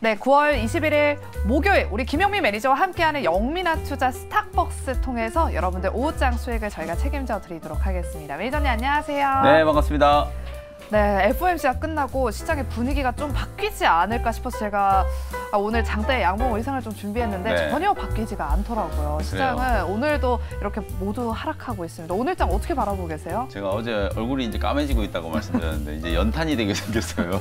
네, 9월 21일 목요일 우리 김영미 매니저와 함께하는 영미나 투자 스탁벅스 통해서 여러분들 오후장 수익을 저희가 책임져 드리도록 하겠습니다. 매니저님 안녕하세요. 네, 반갑습니다. 네, FOMC가 끝나고 시장의 분위기가 좀 바뀌지 않을까 싶어서 제가 아, 오늘 장대 양봉 의상을 좀 준비했는데 네. 전혀 바뀌지가 않더라고요. 시장은 그래요. 오늘도 이렇게 모두 하락하고 있습니다. 오늘 장 어떻게 바라보고 계세요? 제가 어제 얼굴이 이제 까매지고 있다고 말씀드렸는데 이제 연탄이 되게 생겼어요.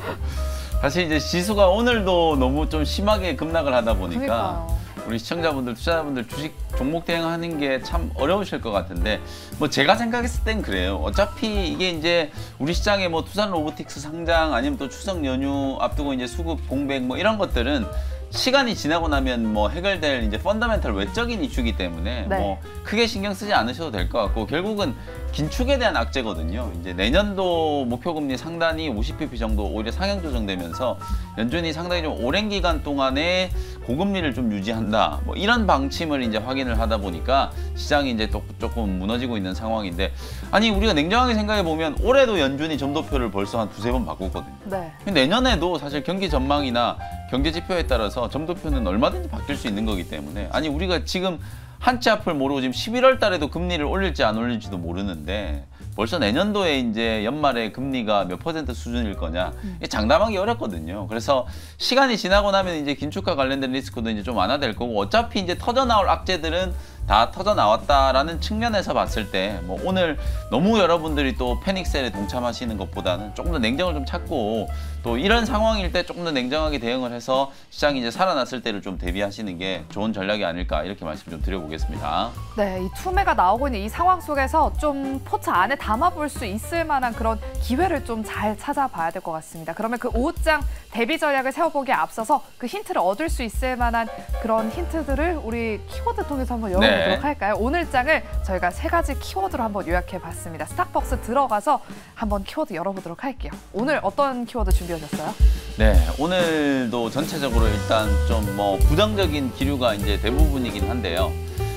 사실 이제 지수가 오늘도 너무 좀 심하게 급락을 하다 보니까 그러니까요. 우리 시청자분들, 투자자분들 주식 종목 대응하는 게 참 어려우실 것 같은데 뭐 제가 생각했을 땐 그래요. 어차피 이게 이제 우리 시장에 뭐 투산 로보틱스 상장 아니면 또 추석 연휴 앞두고 이제 수급 공백 뭐 이런 것들은 시간이 지나고 나면 뭐 해결될 이제 펀더멘털 외적인 이슈기 때문에 네. 뭐 크게 신경 쓰지 않으셔도 될 것 같고 결국은 긴축에 대한 악재거든요. 이제 내년도 목표금리 상단이 50pp 정도 오히려 상향 조정되면서 연준이 상당히 좀 오랜 기간 동안에 고금리를 좀 유지한다. 뭐 이런 방침을 이제 확인을 하다 보니까 시장이 이제 또 조금 무너지고 있는 상황인데 아니 우리가 냉정하게 생각해 보면 올해도 연준이 점도표를 벌써 한 두세 번바꾸거든요 네. 내년에도 사실 경기 전망이나 경제 지표에 따라서 점도표는 얼마든지 바뀔 수 있는 거기 때문에 아니 우리가 지금 한치 앞을 모르고 지금 11월 달에도 금리를 올릴지 안 올릴지도 모르는데 벌써 내년도에 이제 연말에 금리가 몇 퍼센트 수준일 거냐 음. 이게 장담하기 어렵거든요. 그래서 시간이 지나고 나면 이제 긴축과 관련된 리스크도 이제 좀 완화될 거고 어차피 이제 터져 나올 악재들은 다 터져 나왔다라는 측면에서 봤을 때 뭐 오늘 너무 여러분들이 또 패닉셀에 동참하시는 것보다는 조금 더 냉정을 좀 찾고 또 이런 상황일 때 조금 더 냉정하게 대응을 해서 시장이 이제 살아났을 때를 좀 대비하시는 게 좋은 전략이 아닐까 이렇게 말씀 좀 드려보겠습니다. 네, 이 투매가 나오고 있는 이 상황 속에서 좀 포차 안에 담아볼 수 있을 만한 그런 기회를 좀 잘 찾아봐야 될 것 같습니다. 그러면 그 5장 대비 전략을 세워보기에 앞서서 그 힌트를 얻을 수 있을 만한 그런 힌트들을 우리 키워드 통해서 한번 네. 열어보도록 네. 할까요? 오늘 장을 저희가 세 가지 키워드로 한번 요약해봤습니다. 스타벅스 들어가서 한번 키워드 열어보도록 할게요. 오늘 어떤 키워드 준비해 알려졌어요? 네, 오늘도 전체적으로 일단 좀 뭐 부정적인 기류가 이제 대부분이긴 한데요.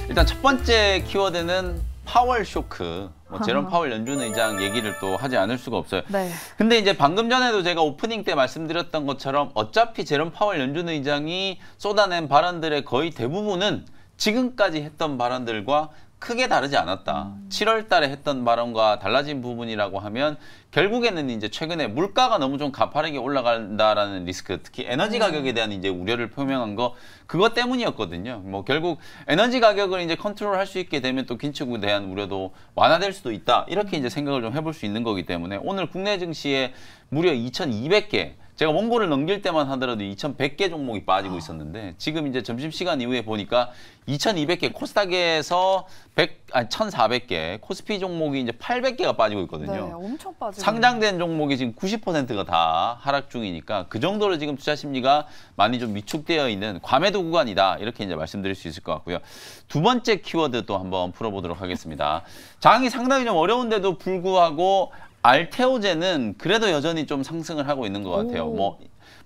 일단 첫 번째 키워드는 파월 쇼크. 뭐 아. 제롬 파월 연준 의장 얘기를 또 하지 않을 수가 없어요. 네. 근데 이제 방금 전에도 제가 오프닝 때 말씀드렸던 것처럼 어차피 제롬 파월 연준 의장이 쏟아낸 발언들의 거의 대부분은 지금까지 했던 발언들과 크게 다르지 않았다. 7월 달에 했던 발언과 달라진 부분이라고 하면 결국에는 이제 최근에 물가가 너무 좀 가파르게 올라간다라는 리스크, 특히 에너지 음. 가격에 대한 이제 우려를 표명한 거 그것 때문이었거든요. 뭐 결국 에너지 가격을 이제 컨트롤할 수 있게 되면 또 긴축에 대한 우려도 완화될 수도 있다. 이렇게 이제 생각을 좀 해볼 수 있는 거기 때문에 오늘 국내 증시에 무려 2,200개 제가 원고를 넘길 때만 하더라도 2,100개 종목이 빠지고 있었는데 지금 이제 점심시간 이후에 보니까 2,200개 코스닥에서 100, 아니 1,400개 코스피 종목이 이제 800개가 빠지고 있거든요. 네, 엄청 빠지고 상장된 종목이 지금 90%가 다 하락 중이니까 그 정도로 지금 투자 심리가 많이 좀 위축되어 있는 과매도 구간이다 이렇게 이제 말씀드릴 수 있을 것 같고요. 두 번째 키워드 또 한번 풀어보도록 하겠습니다. 장이 상당히 좀 어려운데도 불구하고 알테오제는 그래도 여전히 좀 상승을 하고 있는 것 같아요. 오. 뭐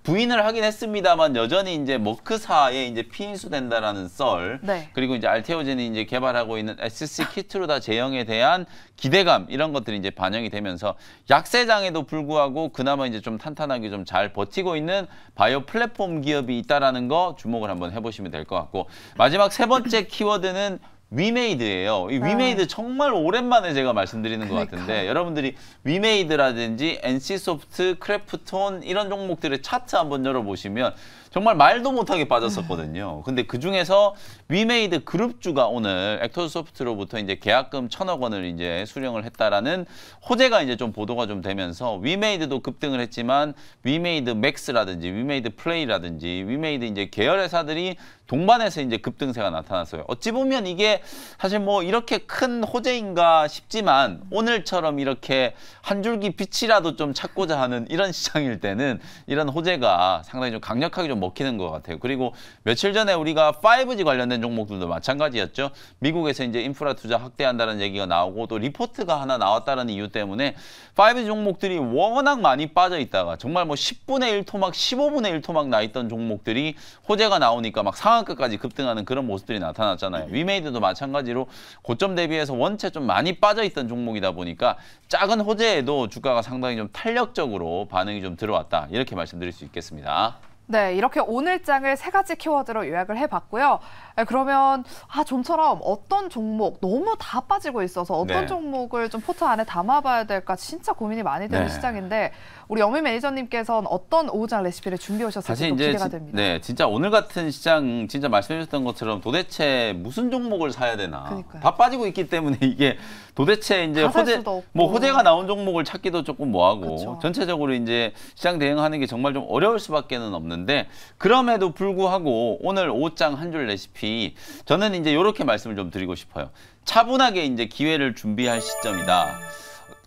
부인을 하긴 했습니다만 여전히 이제 머크사에 이제 피인수 된다라는 썰 네. 그리고 이제 알테오제는 이제 개발하고 있는 SC 키트로다 제형에 대한 기대감 이런 것들이 이제 반영이 되면서 약세장에도 불구하고 그나마 이제 좀 탄탄하게 좀 잘 버티고 있는 바이오 플랫폼 기업이 있다라는 거 주목을 한번 해보시면 될 것 같고 마지막 세 번째 키워드는 위메이드예요. 이 아. 위메이드 아. 정말 오랜만에 제가 말씀드리는 그러니까. 것 같은데 여러분들이 위메이드라든지 NC소프트, 크래프톤 이런 종목들의 차트 한번 열어보시면 정말 말도 못하게 빠졌었거든요. 근데 그 중에서 위메이드 그룹주가 오늘 액토스 소프트로부터 이제 계약금 천억 원을 이제 수령을 했다라는 호재가 이제 좀 보도가 좀 되면서 위메이드도 급등을 했지만 위메이드 맥스라든지 위메이드 플레이라든지 위메이드 이제 계열 회사들이 동반해서 이제 급등세가 나타났어요. 어찌 보면 이게 사실 뭐 이렇게 큰 호재인가 싶지만 오늘처럼 이렇게 한 줄기 빛이라도 좀 찾고자 하는 이런 시장일 때는 이런 호재가 상당히 좀 강력하게 좀 먹히는 것 같아요. 그리고 며칠 전에 우리가 5G 관련된 종목들도 마찬가지였죠. 미국에서 이제 인프라 투자 확대한다는 얘기가 나오고 또 리포트가 하나 나왔다는 이유 때문에 5G 종목들이 워낙 많이 빠져 있다가 정말 뭐 10분의 1 토막, 15분의 1 토막 나 있던 종목들이 호재가 나오니까 막 상한가까지 급등하는 그런 모습들이 나타났잖아요. 위메이드도 마찬가지로 고점 대비해서 원체 좀 많이 빠져 있던 종목이다 보니까 작은 호재에도 주가가 상당히 좀 탄력적으로 반응이 좀 들어왔다. 이렇게 말씀드릴 수 있겠습니다. 네, 이렇게 오늘장을 세 가지 키워드로 요약을 해봤고요. 아, 그러면 아 좀처럼 어떤 종목 너무 다 빠지고 있어서 어떤 네. 종목을 좀 포트 안에 담아봐야 될까 진짜 고민이 많이 되는 네. 시장인데 우리 영미 매니저님께서는 어떤 오후장 레시피를 준비해 오셨을지 기대가 됩니다. 네, 진짜 오늘 같은 시장 진짜 말씀해 주셨던 것처럼 도대체 무슨 종목을 사야 되나 그러니까요. 다 빠지고 있기 때문에 이게 도대체 이제 호재 뭐 호재가 나온 종목을 찾기도 조금 뭐하고 그쵸. 전체적으로 이제 시장 대응하는 게 정말 좀 어려울 수밖에 없는데 그럼에도 불구하고 오늘 오장한 줄 레시피 보다시피 저는 이제 이렇게 말씀을 좀 드리고 싶어요. 차분하게 이제 기회를 준비할 시점이다.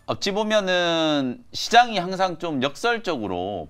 어찌 보면은 시장이 항상 좀 역설적으로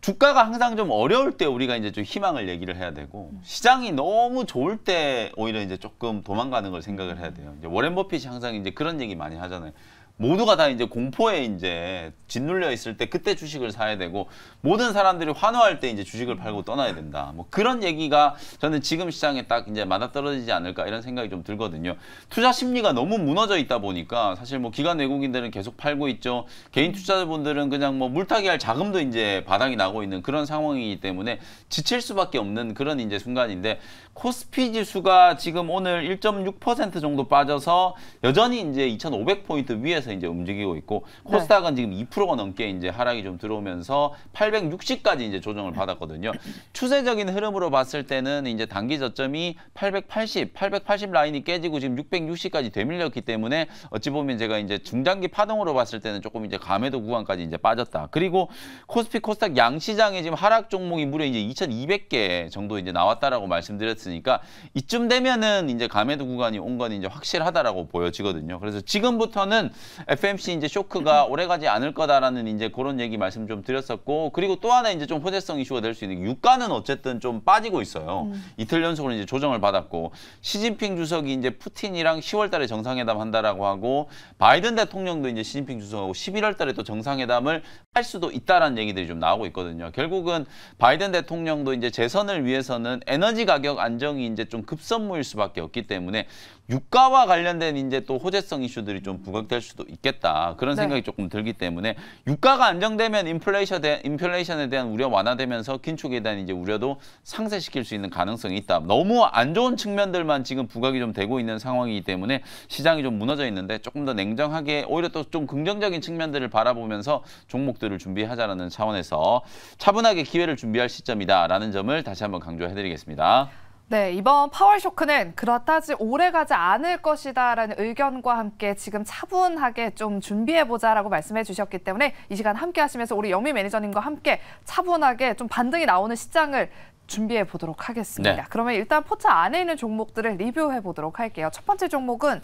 주가가 항상 좀 어려울 때 우리가 이제 좀 희망을 얘기를 해야 되고 시장이 너무 좋을 때 오히려 이제 조금 도망가는 걸 생각을 해야 돼요. 이제 워렌 버핏이 항상 이제 그런 얘기 많이 하잖아요. 모두가 다 이제 공포에 이제 짓눌려 있을 때 그때 주식을 사야 되고 모든 사람들이 환호할 때 이제 주식을 팔고 떠나야 된다. 뭐 그런 얘기가 저는 지금 시장에 딱 이제 맞아떨어지지 않을까 이런 생각이 좀 들거든요. 투자 심리가 너무 무너져 있다 보니까 사실 뭐 기관 외국인들은 계속 팔고 있죠. 개인 투자자분들은 그냥 뭐 물타기할 자금도 이제 바닥이 나고 있는 그런 상황이기 때문에 지칠 수밖에 없는 그런 이제 순간인데 코스피 지수가 지금 오늘 1.6% 정도 빠져서 여전히 이제 2,500포인트 위에서 이제 움직이고 있고 네. 코스닥은 네. 지금 2%가 넘게 이제 하락이 좀 들어오면서 860까지 이제 조정을 받았거든요. 추세적인 흐름으로 봤을 때는 이제 단기 저점이 880, 880 라인이 깨지고 지금 660까지 되밀렸기 때문에 어찌 보면 제가 이제 중장기 파동으로 봤을 때는 조금 이제 감에도 구간까지 이제 빠졌다. 그리고 코스피 코스닥 양시장에 지금 하락 종목이 무려 이제 2,200개 정도 이제 나왔다라고 말씀드렸습니다 있으니까 이쯤 되면은 이제 감에도 구간이 온 건 이제 확실하다라고 보여지거든요. 그래서 지금부터는 FMC 이제 쇼크가 오래가지 않을 거다라는 이제 그런 얘기 말씀 좀 드렸었고 그리고 또 하나 이제 좀 호재성 이슈가 될 수 있는 유가는 어쨌든 좀 빠지고 있어요. 음. 이틀 연속으로 이제 조정을 받았고 시진핑 주석이 이제 푸틴이랑 10월달에 정상회담 한다라고 하고 바이든 대통령도 이제 시진핑 주석하고 11월달에 또 정상회담을 할 수도 있다라는 얘기들이 좀 나오고 있거든요. 결국은 바이든 대통령도 이제 재선을 위해서는 에너지 가격 안 안정이 이제 좀 급선무일 수밖에 없기 때문에 유가와 관련된 이제 또 호재성 이슈들이 좀 부각될 수도 있겠다. 그런 네. 생각이 조금 들기 때문에 유가가 안정되면 인플레이션 대, 인플레이션에 대한 우려 완화되면서 긴축에 대한 이제 우려도 상쇄시킬 수 있는 가능성이 있다. 너무 안 좋은 측면들만 지금 부각이 좀 되고 있는 상황이기 때문에 시장이 좀 무너져 있는데 조금 더 냉정하게 오히려 또 좀 긍정적인 측면들을 바라보면서 종목들을 준비하자라는 차원에서 차분하게 기회를 준비할 시점이다라는 점을 다시 한번 강조해드리겠습니다. 네, 이번 파월쇼크는 그렇다지 오래가지 않을 것이다라는 의견과 함께 지금 차분하게 좀 준비해보자라고 말씀해 주셨기 때문에 이 시간 함께 하시면서 우리 영미 매니저님과 함께 차분하게 좀 반등이 나오는 시장을 준비해 보도록 하겠습니다. 네. 그러면 일단 포차 안에 있는 종목들을 리뷰해 보도록 할게요. 첫 번째 종목은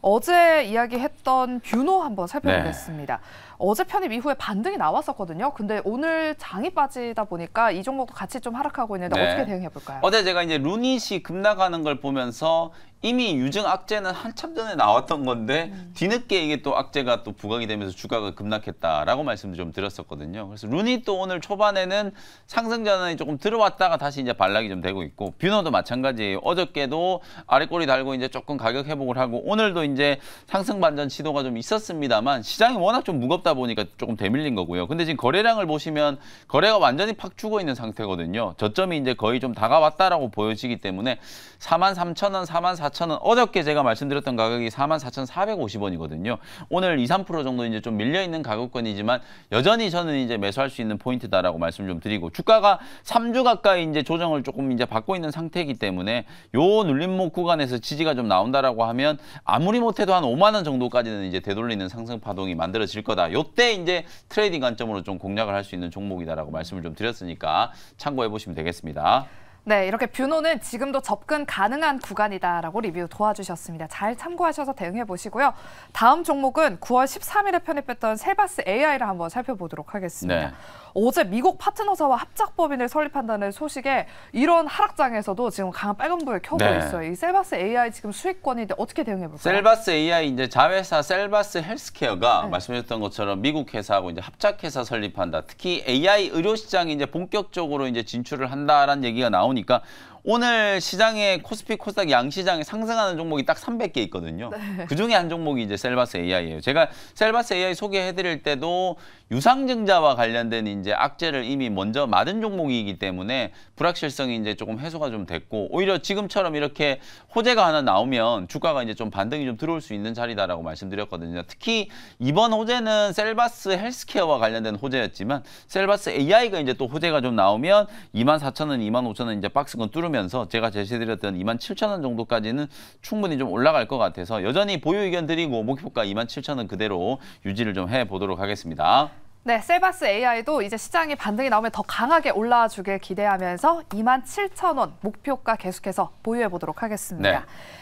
어제 이야기했던 뷰노 한번 네. 살펴보겠습니다. 네. 어제 편입 이후에 반등이 나왔었거든요. 근데 오늘 장이 빠지다 보니까 이 종목도 같이 좀 하락하고 있는데 네. 어떻게 대응해 볼까요? 어제 제가 이제 루닛이 급락하는 걸 보면서 이미 유증 악재는 한참 전에 나왔던 건데 음. 뒤늦게 이게 또 악재가 또 부각이 되면서 주가가 급락했다라고 말씀을좀 드렸었거든요. 그래서 루니 또 오늘 초반에는 상승 전환이 조금 들어왔다가 다시 이제 반락이좀 되고 있고 뷰너도 마찬가지예요. 어저께도 아래꼬리 달고 이제 조금 가격 회복을 하고 오늘도 이제 상승 반전 시도가 좀 있었습니다만 시장이 워낙 좀 무겁다 보니까 조금 대밀린 거고요. 근데 지금 거래량을 보시면 거래가 완전히 팍 죽어 있는 상태거든요. 저점이 이제 거의 좀 다가왔다라고 보여지기 때문에 43,000원, 44,000원 44,000원 어저께 제가 말씀드렸던 가격이 44,450원이거든요. 오늘 2, 3% 정도 이제 좀 밀려 있는 가격권이지만 여전히 저는 이제 매수할 수 있는 포인트다라고 말씀 좀 드리고 주가가 3주 가까이 이제 조정을 조금 이제 받고 있는 상태이기 때문에 요 눌림목 구간에서 지지가 좀 나온다라고 하면 아무리 못해도 한 5만 원 정도까지는 이제 되돌리는 상승 파동이 만들어질 거다. 요때 이제 트레이딩 관점으로 좀 공략을 할 수 있는 종목이다라고 말씀을 좀 드렸으니까 참고해 보시면 되겠습니다. 네, 이렇게 뷰노는 지금도 접근 가능한 구간이다라고 리뷰 도와주셨습니다. 잘 참고하셔서 대응해 보시고요. 다음 종목은 9월 13일에 편입했던 세바스 AI를 한번 살펴보도록 하겠습니다. 네. 어제 미국 파트너사와 합작법인을 설립한다는 소식에 이런 하락장에서도 지금 강한 빨간불을 켜고 네. 있어요. 이 셀바스 AI 지금 수익권인데 어떻게 대응해 볼까요? 셀바스 AI 이제 자회사 셀바스 헬스케어가 네. 말씀드렸던 것처럼 미국 회사하고 이제 합작회사 설립한다. 특히 AI 의료 시장이 이제 본격적으로 이제 진출을 한다라는 얘기가 나온 보니까 오늘 시장에 코스피 코스닥 양시장에 상승하는 종목이 딱 300개 있거든요. 네. 그중에 한 종목이 이제 셀바스 AI예요. 제가 셀바스 AI 소개해드릴 때도 유상증자와 관련된 이제 악재를 이미 먼저 맞은 종목이기 때문에 불확실성이 이제 조금 해소가 좀 됐고 오히려 지금처럼 이렇게 호재가 하나 나오면 주가가 이제 좀 반등이 좀 들어올 수 있는 자리다라고 말씀드렸거든요. 특히 이번 호재는 셀바스 헬스케어와 관련된 호재였지만 셀바스 AI가 이제 또 호재가 좀 나오면 24,000원, 25,000원 이제 박스권 뚫으면서 제가 제시드렸던 27,000원 정도까지는 충분히 좀 올라갈 것 같아서 여전히 보유 의견 드리고 목표가 27,000원 그대로 유지를 좀 해보도록 하겠습니다. 네, 셀바스 AI도 이제 시장이 반등이 나오면 더 강하게 올라주길 와 기대하면서 2만 7천 원 목표가 계속해서 보유해 보도록 하겠습니다. 네.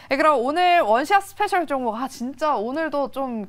네, 그럼 오늘 원샷 스페셜 종목, 아 진짜 오늘도 좀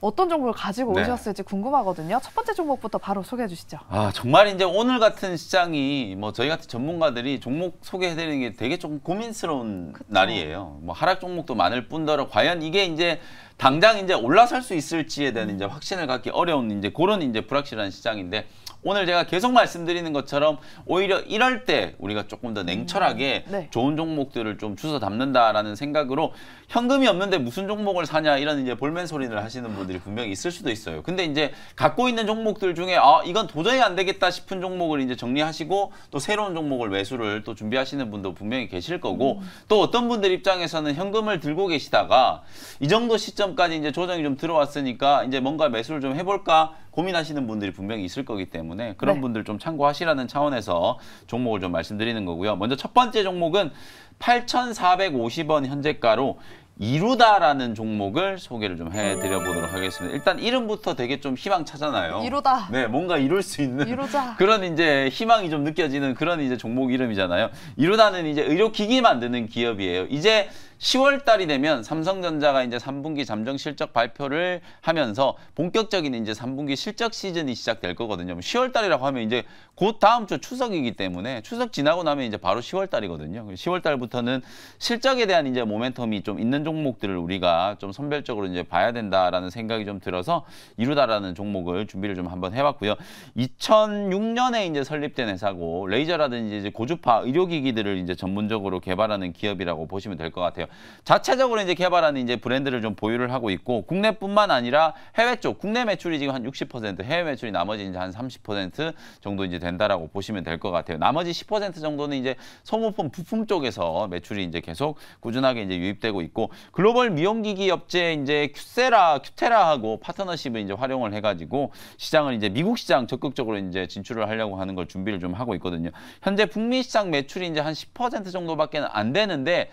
어떤 정보를 가지고 네. 오셨을지 궁금하거든요. 첫 번째 종목부터 바로 소개해 주시죠. 아 정말 이제 오늘 같은 시장이 뭐 저희 같은 전문가들이 종목 소개해드리는 게 되게 조금 고민스러운 그쵸. 날이에요. 뭐 하락 종목도 많을 뿐더러 과연 이게 이제 당장 이제 올라설 수 있을지에 대한 음. 이제 확신을 갖기 어려운 이제 그런 이제 불확실한 시장인데 오늘 제가 계속 말씀드리는 것처럼 오히려 이럴 때 우리가 조금 더 냉철하게 음. 네. 좋은 종목들을 좀 주워 담는다라는 생각으로 현금이 없는데 무슨 종목을 사냐 이런 이제 볼멘 소리를 하시는 분들이 분명히 있을 수도 있어요. 근데 이제 갖고 있는 종목들 중에 아 이건 도저히 안 되겠다 싶은 종목을 이제 정리하시고 또 새로운 종목을 매수를 또 준비하시는 분도 분명히 계실 거고 음. 또 어떤 분들 입장에서는 현금을 들고 계시다가 이 정도 시점까지 이제 조정이 좀 들어왔으니까 이제 뭔가 매수를 좀 해볼까 고민하시는 분들이 분명히 있을 거기 때문에 그런 네. 분들 좀 참고하시라는 차원에서 종목을 좀 말씀드리는 거고요. 먼저 첫 번째 종목은 8,450원 현재가로 이루다라는 종목을 소개를 좀 해드려 보도록 하겠습니다. 일단 이름부터 되게 좀 희망 차잖아요. 이루다. 네, 뭔가 이룰 수 있는 이루자. 그런 이제 희망이 좀 느껴지는 그런 이제 종목 이름이잖아요. 이루다는 이제 의료기기 만드는 기업이에요. 이제 10월 달이 되면 삼성전자가 이제 3분기 잠정 실적 발표를 하면서 본격적인 이제 3분기 실적 시즌이 시작될 거거든요. 10월 달이라고 하면 이제 곧 다음 주 추석이기 때문에 추석 지나고 나면 이제 바로 10월 달이거든요. 10월 달부터는 실적에 대한 이제 모멘텀이 좀 있는 종목들을 우리가 좀 선별적으로 이제 봐야 된다라는 생각이 좀 들어서 이루다라는 종목을 준비를 좀 한번 해봤고요. 2006년에 이제 설립된 회사고 레이저라든지 이제 고주파 의료기기들을 이제 전문적으로 개발하는 기업이라고 보시면 될 것 같아요. 자체적으로 이제 개발하는 이제 브랜드를 좀 보유를 하고 있고 국내뿐만 아니라 해외 쪽 국내 매출이 지금 한 60% 해외 매출이 나머지 이제 한 30% 정도 이제 된다라고 보시면 될 것 같아요. 나머지 10% 정도는 이제 소모품 부품 쪽에서 매출이 이제 계속 꾸준하게 이제 유입되고 있고 글로벌 미용기기 업체 이제 큐세라 큐테라하고 파트너십을 이제 활용을 해가지고 시장을 이제 미국 시장 적극적으로 이제 진출을 하려고 하는 걸 준비를 좀 하고 있거든요. 현재 북미 시장 매출이 이제 한 10% 정도밖에 안 되는데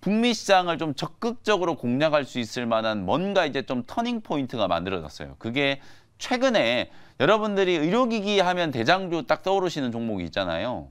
북미 시장을 좀 적극적으로 공략할 수 있을 만한 뭔가 이제 좀 터닝 포인트가 만들어졌어요. 그게 최근에 여러분들이 의료기기 하면 대장주 딱 떠오르시는 종목이 있잖아요.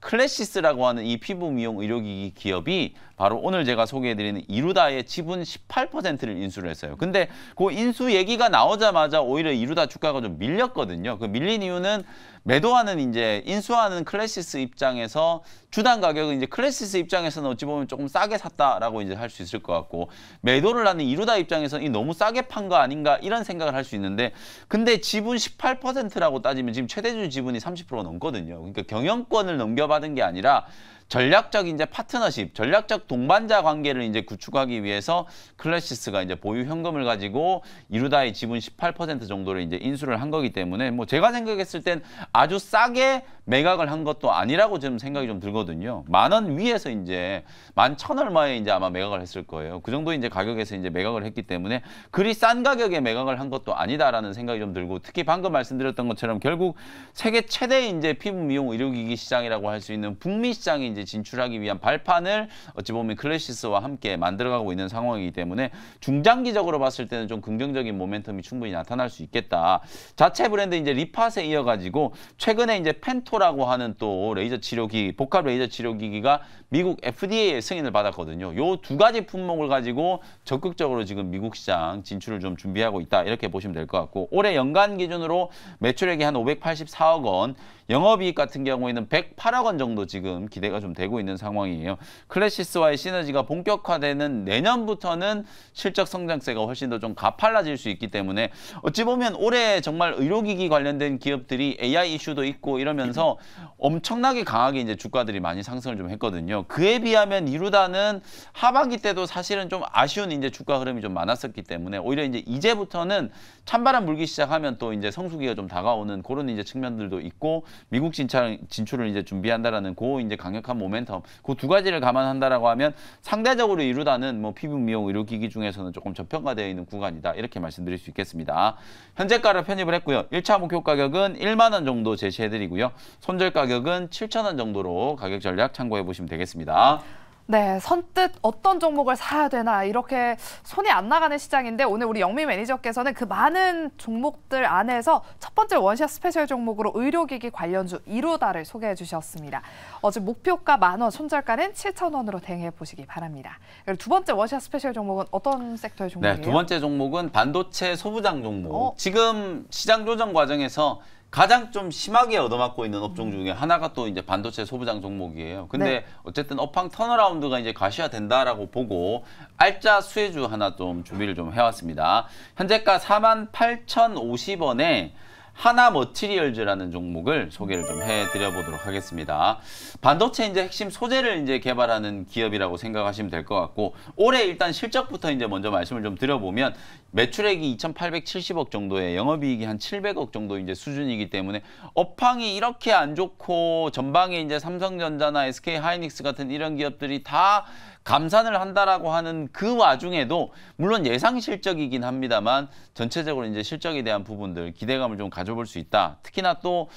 클래시스라고 하는 이 피부 미용 의료기기 기업이 바로 오늘 제가 소개해드리는 이루다의 지분 18%를 인수를 했어요. 근데 그 인수 얘기가 나오자마자 오히려 이루다 주가가 좀 밀렸거든요. 그 밀린 이유는 매도하는 이제 인수하는 클래시스 입장에서 주당 가격은 이제 클래시스 입장에서는 어찌 보면 조금 싸게 샀다라고 이제 할 수 있을 것 같고 매도를 하는 이루다 입장에서는 이 너무 싸게 판 거 아닌가 이런 생각을 할 수 있는데 근데 지분 18%라고 따지면 지금 최대주 지분이 30% 넘거든요. 그러니까 경영권을 넘겨받은 게 아니라 전략적 이제 파트너십, 전략적 동반자 관계를 이제 구축하기 위해서 클래시스가 이제 보유 현금을 가지고 이루다의 지분 18% 정도를 이제 인수를 한 거기 때문에 뭐 제가 생각했을 땐 아주 싸게 매각을 한 것도 아니라고 지 생각이 좀 들거든요. 만 원 위에서 이제 만천 얼마에 이제 아마 매각을 했을 거예요. 그 정도 이제 가격에서 이제 매각을 했기 때문에 그리 싼 가격에 매각을 한 것도 아니다라는 생각이 좀 들고 특히 방금 말씀드렸던 것처럼 결국 세계 최대 이제 피부 미용 의료기기 시장이라고 할 수 있는 북미 시장이 이제 이제 진출하기 위한 발판을 어찌 보면 클래시스와 함께 만들어가고 있는 상황이기 때문에 중장기적으로 봤을 때는 좀 긍정적인 모멘텀이 충분히 나타날 수 있겠다. 자체 브랜드 이제 리팟에 이어가지고 최근에 이제 펜토라고 하는 또 레이저 치료기 복합 레이저 치료기기가 미국 FDA 의 승인을 받았거든요. 요 두 가지 품목을 가지고 적극적으로 지금 미국 시장 진출을 좀 준비하고 있다 이렇게 보시면 될 것 같고 올해 연간 기준으로 매출액이 한 584억 원. 영업이익 같은 경우에는 108억 원 정도 지금 기대가 좀 되고 있는 상황이에요. 클래시스와의 시너지가 본격화되는 내년부터는 실적 성장세가 훨씬 더 좀 가팔라질 수 있기 때문에 어찌 보면 올해 정말 의료기기 관련된 기업들이 AI 이슈도 있고 이러면서 엄청나게 강하게 이제 주가들이 많이 상승을 좀 했거든요. 그에 비하면 이루다는 하반기 때도 사실은 좀 아쉬운 이제 주가 흐름이 좀 많았었기 때문에 오히려 이제 이제부터는 찬바람 불기 시작하면 또 이제 성수기가 좀 다가오는 그런 이제 측면들도 있고 미국 진찰 진출을 이제 준비한다라는 고그 이제 강력한 모멘텀 그 두 가지를 감안한다라고 하면 상대적으로 이루다는 뭐 피부 미용 의료 기기 중에서는 조금 저평가되어 있는 구간이다 이렇게 말씀드릴 수 있겠습니다. 현재가를 편입을 했고요. 1차 목표 가격은 1만 원 정도 제시해드리고요. 손절 가격은 7천 원 정도로 가격 전략 참고해 보시면 되겠습니다. 네, 선뜻 어떤 종목을 사야 되나 이렇게 손이 안 나가는 시장인데 오늘 우리 영미 매니저께서는 그 많은 종목들 안에서 첫 번째 원샷 스페셜 종목으로 의료기기 관련주 이루다를 소개해 주셨습니다. 어제 목표가 만 원, 손절가는 7천 원으로 대응해 보시기 바랍니다. 그리고 두 번째 원샷 스페셜 종목은 어떤 섹터의 네, 종목이에요? 네, 두 번째 종목은 반도체 소부장 종목. 어? 지금 시장 조정 과정에서 가장 좀 심하게 얻어맞고 있는 업종 중에 하나가 또 이제 반도체 소부장 종목이에요. 근데 네. 어쨌든 업황 턴어라운드가 이제 가시화된다라고 보고 알짜 수혜주 하나 좀 준비를 좀 해왔습니다. 현재가 48,050원에 하나 머티리얼즈라는 종목을 소개를 좀 해드려 보도록 하겠습니다. 반도체 이제 핵심 소재를 이제 개발하는 기업이라고 생각하시면 될 것 같고 올해 일단 실적부터 이제 먼저 말씀을 좀 드려보면 매출액이 2,870억 정도에 영업이익이 한 700억 정도 이제 수준이기 때문에 업황이 이렇게 안 좋고 전방에 이제 삼성전자나 SK 하이닉스 같은 이런 기업들이 다 감산을 한다라고 하는 그 와중에도 물론 예상 실적이긴 합니다만 전체적으로 이제 실적에 대한 부분들 기대감을 좀 가져볼 수 있다. 특히나 또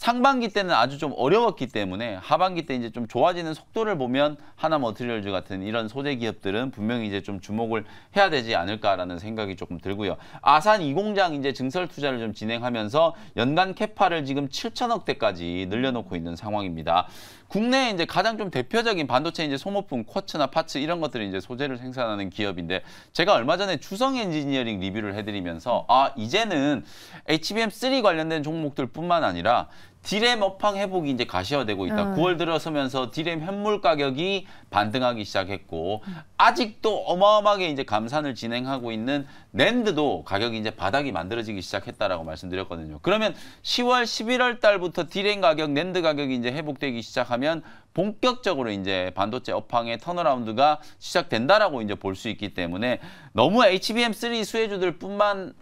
상반기 때는 아주 좀 어려웠기 때문에 하반기 때 이제 좀 좋아지는 속도를 보면 하나 머트리얼즈 같은 이런 소재 기업들은 분명히 이제 좀 주목을 해야 되지 않을까라는 생각이 조금 들고요. 아산 이공장 이제 증설 투자를 좀 진행하면서 연간 캐파를 지금 7천억 대까지 늘려놓고 있는 상황입니다. 국내에 이제 가장 좀 대표적인 반도체 이제 소모품 쿼츠나 파츠 이런 것들이 이제 소재를 생산하는 기업인데 제가 얼마 전에 주성 엔지니어링 리뷰를 해드리면서 아 이제는 HBM3 관련된 종목들뿐만 아니라 디램 업황 회복이 이제 가시화되고 있다. 음. 9월 들어서면서 디램 현물 가격이 반등하기 시작했고 아직도 어마어마하게 이제 감산을 진행하고 있는 낸드도 가격이 이제 바닥이 만들어지기 시작했다라고 말씀드렸거든요. 그러면 10월, 11월 달부터 디램 가격, 낸드 가격이 이제 회복되기 시작하면 본격적으로 이제 반도체 업황의 턴어라운드가 시작된다라고 이제 볼 수 있기 때문에 너무 HBM3 수혜주들 뿐만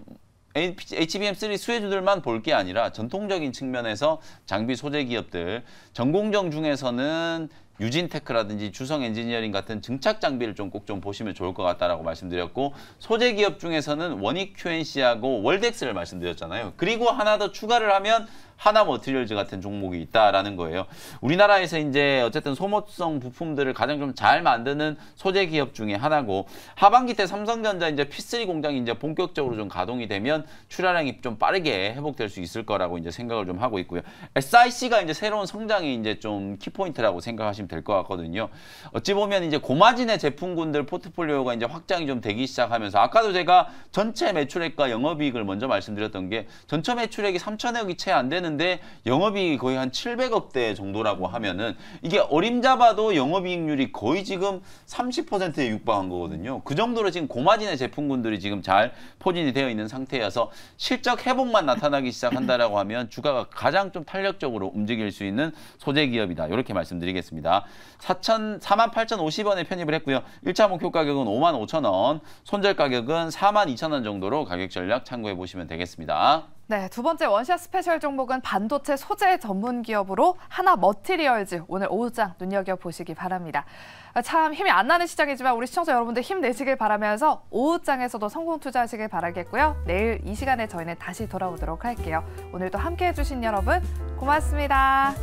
HBM3 수혜주들만 볼 게 아니라 전통적인 측면에서 장비 소재 기업들, 전공정 중에서는 유진테크라든지 주성 엔지니어링 같은 증착 장비를 좀 꼭좀 좀 보시면 좋을 것 같다라고 말씀드렸고 소재 기업 중에서는 원익 QNC하고 월덱스를 말씀드렸잖아요. 그리고 하나 더 추가를 하면 하나 머티리얼즈 같은 종목이 있다라는 거예요. 우리나라에서 이제 어쨌든 소모성 부품들을 가장 좀 잘 만드는 소재 기업 중에 하나고 하반기 때 삼성전자 이제 P3 공장이 이제 본격적으로 좀 가동이 되면 출하량이 좀 빠르게 회복될 수 있을 거라고 이제 생각을 좀 하고 있고요. SIC가 이제 새로운 성장이 이제 좀 키포인트라고 생각하시면 될것 같거든요. 어찌 보면 이제 고마진의 제품군들 포트폴리오가 이제 확장이 좀 되기 시작하면서 아까도 제가 전체 매출액과 영업이익을 먼저 말씀드렸던 게 전체 매출액이 3천억이 채 안 되는데 영업이익이 거의 한 700억대 정도라고 하면은 이게 어림잡아도 영업이익률이 거의 지금 30%에 육박한 거거든요. 그 정도로 지금 고마진의 제품군들이 지금 잘 포진이 되어 있는 상태여서 실적 회복만 나타나기 시작한다라고 하면 주가가 가장 좀 탄력적으로 움직일 수 있는 소재 기업이다. 이렇게 말씀드리겠습니다. 4천 4만 8천 50원에 편입을 했고요. 1차 목표 가격은 5만 5천 원, 손절 가격은 4만 2천 원 정도로 가격 전략 참고해 보시면 되겠습니다. 네, 두 번째 원샷 스페셜 종목은 반도체 소재 전문 기업으로 하나 머티리얼즈 오늘 오후장 눈여겨보시기 바랍니다. 아, 참 힘이 안 나는 시장이지만 우리 시청자 여러분들 힘내시길 바라면서 오후장에서도 성공 투자하시길 바라겠고요. 내일 이 시간에 저희는 다시 돌아오도록 할게요. 오늘도 함께해 주신 여러분 고맙습니다.